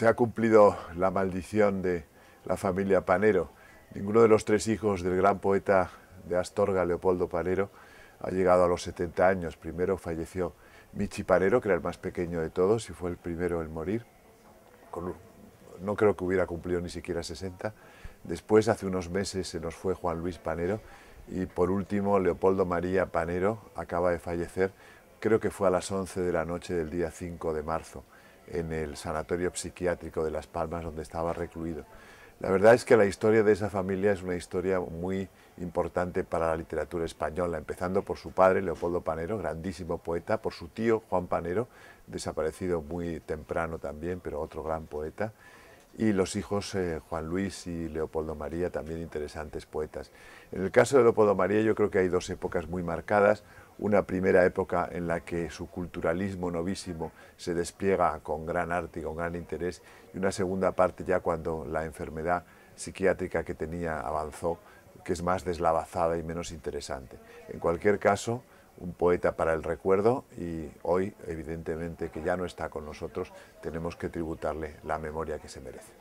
se ha cumplido la maldición de la familia Panero. Ninguno de los tres hijos del gran poeta de Astorga, Leopoldo Panero, ha llegado a los 70 años. Primero falleció Michi Panero, que era el más pequeño de todos y fue el primero en morir. no creo que hubiera cumplido ni siquiera 60. Después, hace unos meses, se nos fue Juan Luis Panero. Y por último, Leopoldo María Panero acaba de fallecer, creo que fue a las 11 de la noche del día 5 de marzo en el sanatorio psiquiátrico de Las Palmas donde estaba recluido. La verdad es que la historia de esa familia es una historia muy importante para la literatura española, empezando por su padre, Leopoldo Panero, grandísimo poeta, por su tío, Juan Panero, desaparecido muy temprano también, pero otro gran poeta, y los hijos eh, Juan Luis y Leopoldo María, también interesantes poetas. En el caso de Leopoldo María yo creo que hay dos épocas muy marcadas una primera época en la que su culturalismo novísimo se despliega con gran arte y con gran interés, y una segunda parte ya cuando la enfermedad psiquiátrica que tenía avanzó, que es más deslavazada y menos interesante. En cualquier caso, un poeta para el recuerdo y hoy, evidentemente, que ya no está con nosotros, tenemos que tributarle la memoria que se merece.